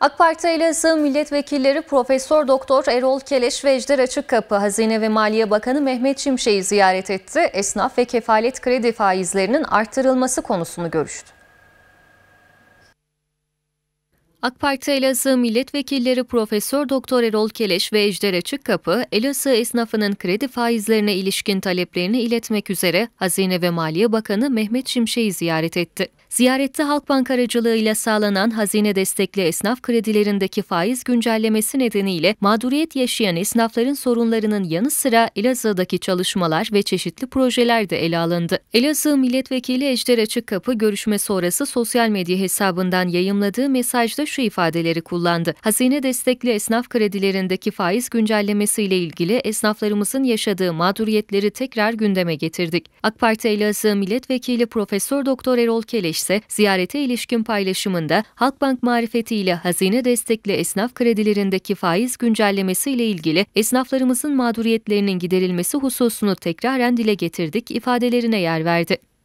AK Parti ile Elazığ milletvekilleri Profesör Doktor Erol Keleş ve Ejder Açıkkapı Hazine ve Maliye Bakanı Mehmet Şimşek'i ziyaret etti. Esnaf ve kefalet kredi faizlerinin artırılması konusunu görüştü. AK Parti Elazığ milletvekilleri Profesör Doktor Erol Keleş ve Ejder Açıkkapı, Elazığ esnafının kredi faizlerine ilişkin taleplerini iletmek üzere Hazine ve Maliye Bakanı Mehmet Şimşek'i ziyaret etti. Ziyarette Halkbank aracılığıyla sağlanan hazine destekli esnaf kredilerindeki faiz güncellemesi nedeniyle mağduriyet yaşayan esnafların sorunlarının yanı sıra Elazığ'daki çalışmalar ve çeşitli projeler de ele alındı. Elazığ Milletvekili Ejder Açıkkapı görüşme sonrası sosyal medya hesabından yayımladığı mesajda şu ifadeleri kullandı. Hazine destekli esnaf kredilerindeki faiz güncellemesiyle ilgili esnaflarımızın yaşadığı mağduriyetleri tekrar gündeme getirdik. AK Parti Elazığ Milletvekili Profesör Doktor Erol Keleş ise ziyarete ilişkin paylaşımında Halkbank marifetiyle hazine destekli esnaf kredilerindeki faiz güncellemesiyle ilgili esnaflarımızın mağduriyetlerinin giderilmesi hususunu tekraren dile getirdik ifadelerine yer verdi.